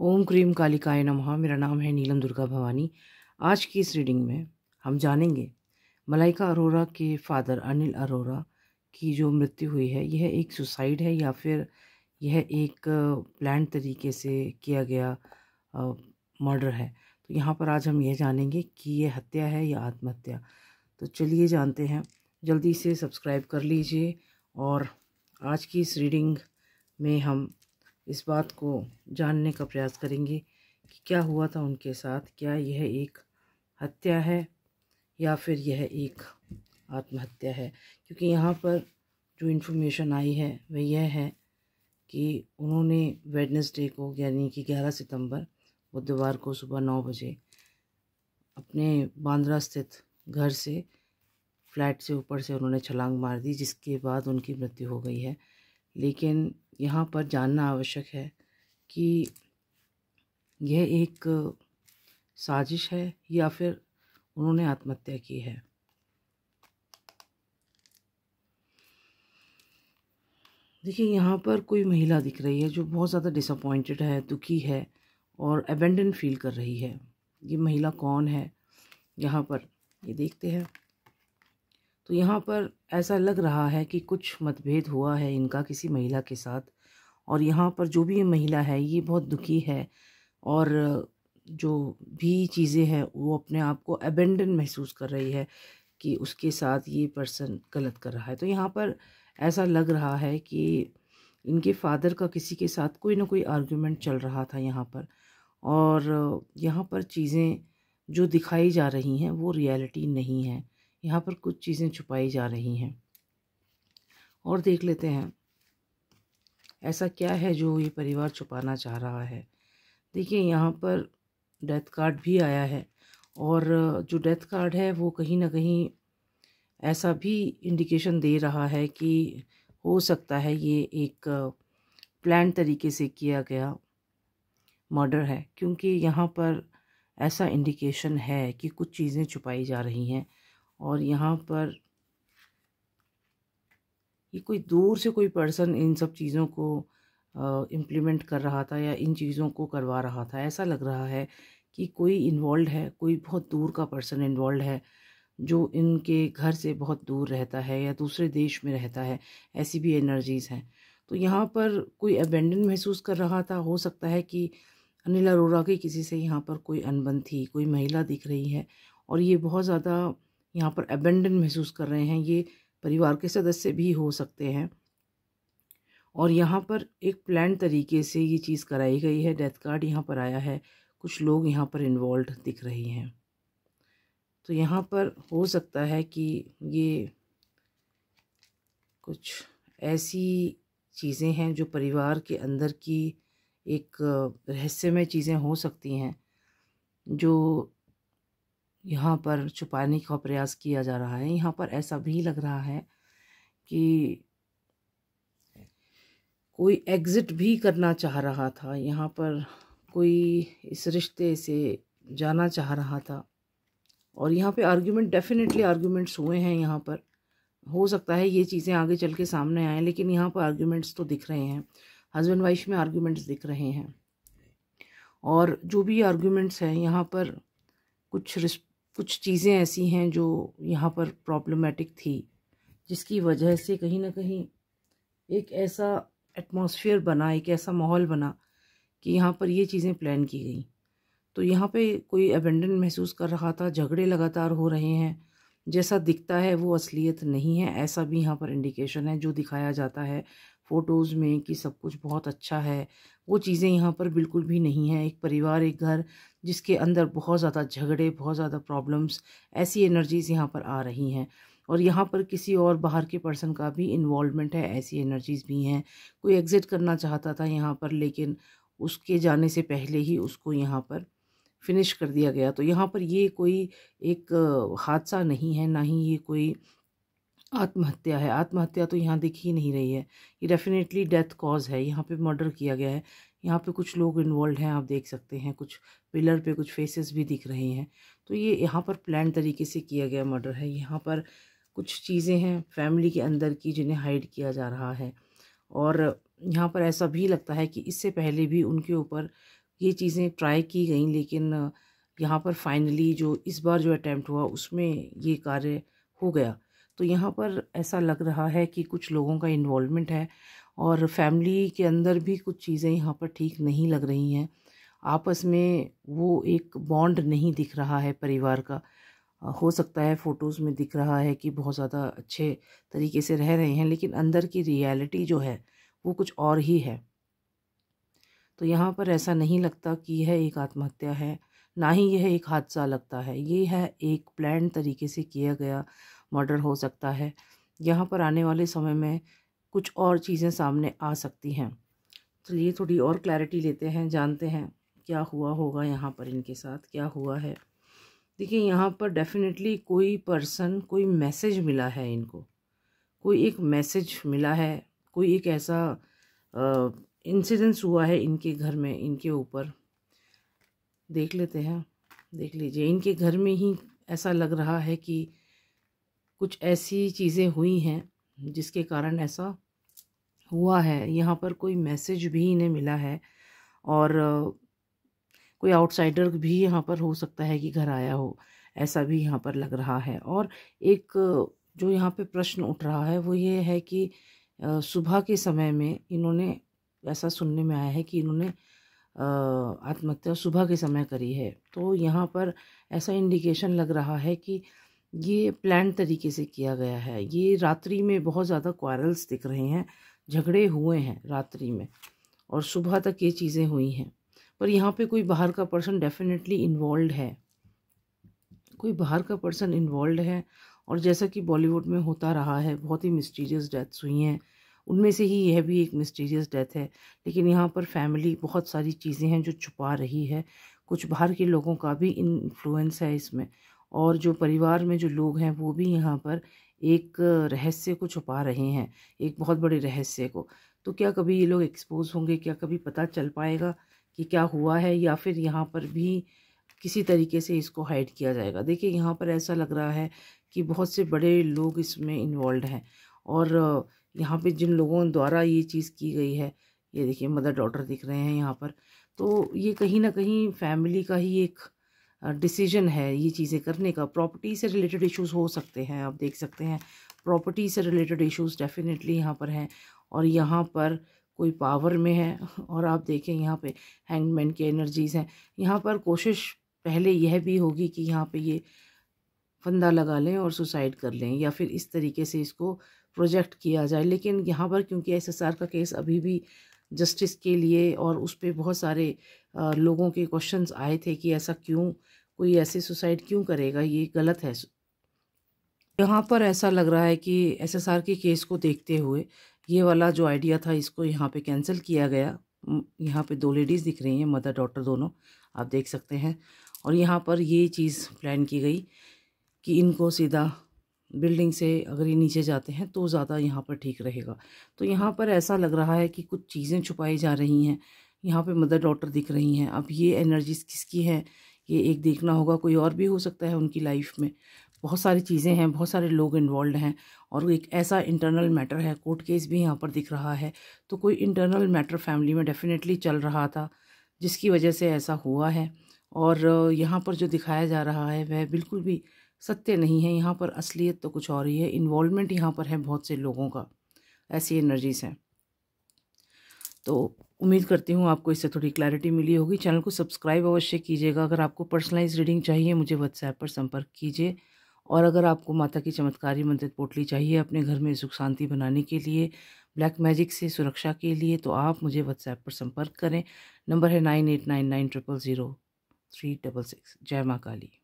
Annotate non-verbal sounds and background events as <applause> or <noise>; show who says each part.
Speaker 1: ओम cream कालिकाय नमः मेरा नाम है नीलम दुर्गा भवानी आज की इस रीडिंग में हम जानेंगे मलाइका अरोरा के फादर अनिल अरोरा की जो मृत्यु हुई है यह एक सुसाइड है या फिर यह एक प्लान तरीके से किया गया मर्डर है तो यहाँ पर आज हम यह जानेंगे कि यह हत्या है या आत्महत्या तो चलिए जानते हैं जल्दी से सब्सक्राइब कर लीजिए और आज की इस रीडिंग में हम इस बात को जानने का प्रयास करेंगे कि क्या हुआ था उनके साथ क्या यह एक हत्या है या फिर यह एक आत्महत्या है क्योंकि यहाँ पर जो इन्फॉर्मेशन आई है वह यह है कि उन्होंने वेडनेसडे को यानी कि 11 सितंबर बुधवार को सुबह नौ बजे अपने बांद्रा स्थित घर से फ्लैट से ऊपर से उन्होंने छलांग मार दी जिसके बाद उनकी मृत्यु हो गई है लेकिन यहाँ पर जानना आवश्यक है कि यह एक साजिश है या फिर उन्होंने आत्महत्या की है देखिए यहाँ पर कोई महिला दिख रही है जो बहुत ज़्यादा डिसअपॉइंटेड है दुखी है और अबेंडन फील कर रही है ये महिला कौन है यहाँ पर ये देखते हैं तो यहाँ पर ऐसा लग रहा है कि कुछ मतभेद हुआ है इनका किसी महिला के साथ और यहाँ पर जो भी ये महिला है ये बहुत दुखी है और जो भी चीज़ें हैं वो अपने आप को एबेंडन महसूस कर रही है कि उसके साथ ये पर्सन गलत कर रहा है तो यहाँ पर ऐसा लग रहा है कि इनके फादर का किसी के साथ कोई ना कोई आर्गुमेंट चल रहा था यहाँ पर और यहाँ पर चीज़ें जो दिखाई जा रही हैं वो रियलिटी नहीं है यहाँ पर कुछ चीज़ें छुपाई जा रही हैं और देख लेते हैं ऐसा क्या है जो ये परिवार छुपाना चाह रहा है देखिए यहाँ पर डेथ कार्ड भी आया है और जो डेथ कार्ड है वो कहीं ना कहीं ऐसा भी इंडिकेशन दे रहा है कि हो सकता है ये एक प्लान तरीके से किया गया मर्डर है क्योंकि यहाँ पर ऐसा इंडिकेशन है कि कुछ चीज़ें छुपाई जा रही हैं और यहाँ पर ये कोई दूर से कोई पर्सन इन सब चीज़ों को इम्प्लीमेंट कर रहा था या इन चीज़ों को करवा रहा था ऐसा लग रहा है कि कोई इन्वॉल्व है कोई बहुत दूर का पर्सन इन्वॉल्व है जो इनके घर से बहुत दूर रहता है या दूसरे देश में रहता है ऐसी भी एनर्जीज़ हैं तो यहाँ पर कोई अबेंडन महसूस कर रहा था हो सकता है कि अनिल अरोरा की किसी से यहाँ पर कोई अनबन थी कोई महिला दिख रही है और ये बहुत ज़्यादा यहाँ पर अबेंडन महसूस कर रहे हैं ये परिवार के सदस्य भी हो सकते हैं और यहाँ पर एक प्लान तरीके से ये चीज़ कराई गई है डेथ कार्ड यहाँ पर आया है कुछ लोग यहाँ पर इन्वॉल्व दिख रही हैं तो यहाँ पर हो सकता है कि ये कुछ ऐसी चीज़ें हैं जो परिवार के अंदर की एक रहस्यमय चीज़ें हो सकती हैं जो यहाँ पर छुपाने का प्रयास किया जा रहा है यहाँ पर ऐसा भी लग रहा है कि कोई एग्ज़िट भी करना चाह रहा था यहाँ पर कोई इस रिश्ते से जाना चाह रहा था और यहाँ पे आर्ग्यूमेंट डेफिनेटली आर्ग्यूमेंट्स हुए हैं यहाँ पर हो सकता है ये चीज़ें आगे चल के सामने आएँ लेकिन यहाँ पर आर्ग्यूमेंट्स तो दिख रहे हैं हस्बैंड वाइफ में आर्ग्यूमेंट्स दिख रहे हैं और जो भी आर्ग्यूमेंट्स हैं यहाँ पर कुछ कुछ चीज़ें ऐसी हैं जो यहाँ पर प्रॉब्लमेटिक थी जिसकी वजह से कहीं ना कहीं एक ऐसा एटमॉस्फेयर बना एक ऐसा माहौल बना कि यहाँ पर ये चीज़ें प्लान की गई तो यहाँ पे कोई अबेंडन महसूस कर रहा था झगड़े लगातार हो रहे हैं जैसा दिखता है वो असलियत नहीं है ऐसा भी यहाँ पर इंडिकेशन है जो दिखाया जाता है फ़ोटोज़ में कि सब कुछ बहुत अच्छा है वो चीज़ें यहाँ पर बिल्कुल भी नहीं है एक परिवार एक घर जिसके अंदर बहुत ज़्यादा झगड़े बहुत ज़्यादा प्रॉब्लम्स ऐसी एनर्जीज़ यहाँ पर आ रही हैं और यहाँ पर किसी और बाहर के पर्सन का भी इन्वॉलमेंट है ऐसी एनर्जीज़ भी हैं कोई एग्ज़िट करना चाहता था यहाँ पर लेकिन उसके जाने से पहले ही उसको यहाँ पर फिनिश कर दिया गया तो यहाँ पर ये कोई एक हादसा नहीं है ना ही ये कोई आत्महत्या है आत्महत्या तो यहाँ दिख ही नहीं रही है ये डेफिनेटली डेथ कॉज है यहाँ पे मर्डर किया गया है यहाँ पे कुछ लोग इन्वॉल्व हैं आप देख सकते हैं कुछ पिलर पे कुछ फेसेस भी दिख रहे हैं तो ये यहाँ पर प्लान तरीके से किया गया मर्डर है यहाँ पर कुछ चीज़ें हैं फैमिली के अंदर की जिन्हें हाइड किया जा रहा है और यहाँ पर ऐसा भी लगता है कि इससे पहले भी उनके ऊपर ये चीज़ें ट्राई की गई लेकिन यहाँ पर फाइनली जो इस बार जो अटैम्प्ट हुआ उसमें ये कार्य हो गया तो यहाँ पर ऐसा लग रहा है कि कुछ लोगों का इन्वॉलमेंट है और फैमिली के अंदर भी कुछ चीज़ें यहाँ पर ठीक नहीं लग रही हैं आपस में वो एक बॉन्ड नहीं दिख रहा है परिवार का हो सकता है फ़ोटोज़ में दिख रहा है कि बहुत ज़्यादा अच्छे तरीके से रह रहे हैं लेकिन अंदर की रियलिटी जो है वो कुछ और ही है तो यहाँ पर ऐसा नहीं लगता कि यह एक आत्महत्या है ना ही यह एक हादसा लगता है ये है एक प्लान तरीके से किया गया मर्डर हो सकता है यहाँ पर आने वाले समय में कुछ और चीज़ें सामने आ सकती हैं चलिए थोड़ी और क्लैरिटी लेते हैं जानते हैं क्या हुआ होगा यहाँ पर इनके साथ क्या हुआ है देखिए यहाँ पर डेफिनेटली कोई पर्सन कोई मैसेज मिला है इनको कोई एक मैसेज मिला है कोई एक ऐसा इंसिडेंस हुआ है इनके घर में इनके ऊपर देख लेते हैं देख लीजिए इनके घर में ही ऐसा लग रहा है कि कुछ ऐसी चीज़ें हुई हैं जिसके कारण ऐसा हुआ है यहाँ पर कोई मैसेज भी इन्हें मिला है और कोई आउटसाइडर भी यहाँ पर हो सकता है कि घर आया हो ऐसा भी यहाँ पर लग रहा है और एक जो यहाँ पे प्रश्न उठ रहा है वो ये है कि सुबह के समय में इन्होंने ऐसा सुनने में आया है कि इन्होंने आत्महत्या सुबह के समय करी है तो यहाँ पर ऐसा इंडिकेशन लग रहा है कि ये प्लान तरीके से किया गया है ये रात्रि में बहुत ज़्यादा क्वारल्स दिख रहे हैं झगड़े हुए हैं रात्रि में और सुबह तक ये चीज़ें हुई हैं पर यहाँ पे कोई बाहर का पर्सन डेफिनेटली इन्वॉल्व है कोई बाहर का पर्सन इन्वॉल्व है और जैसा कि बॉलीवुड में होता रहा है बहुत ही मिस्टीरियस डेथ्स हुई हैं उनमें से ही यह भी एक मिस्टीरियस डेथ है लेकिन यहाँ पर फैमिली बहुत सारी चीज़ें हैं जो छुपा रही है कुछ बाहर के लोगों का भी इन्फ्लुएंस है इसमें और जो परिवार में जो लोग हैं वो भी यहाँ पर एक रहस्य को छुपा रहे हैं एक बहुत बड़े रहस्य को तो क्या कभी ये लोग एक्सपोज होंगे क्या कभी पता चल पाएगा कि क्या हुआ है या फिर यहाँ पर भी किसी तरीके से इसको हाइड किया जाएगा देखिए यहाँ पर ऐसा लग रहा है कि बहुत से बड़े लोग इसमें इन्वॉल्व हैं और यहाँ पे जिन लोगों द्वारा ये चीज़ की गई है ये देखिए मदर डॉटर दिख रहे हैं यहाँ पर तो ये कहीं ना कहीं फैमिली का ही एक डिसीजन है ये चीज़ें करने का प्रॉपर्टी से रिलेटेड इश्यूज हो सकते हैं आप देख सकते हैं प्रॉपर्टी से रिलेटेड इश्यूज डेफिनेटली यहाँ पर हैं और यहाँ पर कोई पावर में है <laughs> और आप देखें यहाँ पे हैंगमैन के एनर्जीज़ हैं यहाँ पर कोशिश पहले यह भी होगी कि यहाँ पे ये फंदा लगा लें और सुसाइड कर लें या फिर इस तरीके से इसको प्रोजेक्ट किया जाए लेकिन यहाँ पर क्योंकि एस का केस अभी भी जस्टिस के लिए और उस पर बहुत सारे लोगों के क्वेश्चंस आए थे कि ऐसा क्यों कोई ऐसे सुसाइड क्यों करेगा ये गलत है यहाँ पर ऐसा लग रहा है कि एसएसआर के केस को देखते हुए ये वाला जो आइडिया था इसको यहाँ पे कैंसिल किया गया यहाँ पे दो लेडीज़ दिख रही हैं मदर डॉटर दोनों आप देख सकते हैं और यहाँ पर ये चीज़ प्लान की गई कि इनको सीधा बिल्डिंग से अगर ये नीचे जाते हैं तो ज़्यादा यहाँ पर ठीक रहेगा तो यहाँ पर ऐसा लग रहा है कि कुछ चीज़ें छुपाई जा रही हैं यहाँ पे मदर डॉटर दिख रही हैं अब ये एनर्जीज किसकी है ये एक देखना होगा कोई और भी हो सकता है उनकी लाइफ में बहुत सारी चीज़ें हैं बहुत सारे लोग इन्वॉल्व हैं और एक ऐसा इंटरनल मैटर है कोर्ट केस भी यहाँ पर दिख रहा है तो कोई इंटरनल मैटर फैमिली में डेफिनेटली चल रहा था जिसकी वजह से ऐसा हुआ है और यहाँ पर जो दिखाया जा रहा है वह बिल्कुल भी सत्य नहीं है यहाँ पर असलियत तो कुछ और ही है इन्वॉल्वमेंट यहाँ पर है बहुत से लोगों का ऐसी एनर्जीज हैं तो उम्मीद करती हूँ आपको इससे थोड़ी क्लैरिटी मिली होगी चैनल को सब्सक्राइब अवश्य कीजिएगा अगर आपको पर्सनलाइज रीडिंग चाहिए मुझे व्हाट्सएप पर संपर्क कीजिए और अगर आपको माता की चमत्कारी मंत्रित पोटली चाहिए अपने घर में सुख शांति बनाने के लिए ब्लैक मैजिक से सुरक्षा के लिए तो आप मुझे व्हाट्सएप पर संपर्क करें नंबर है nine eight nine nine triple zero three double six जय माँ काली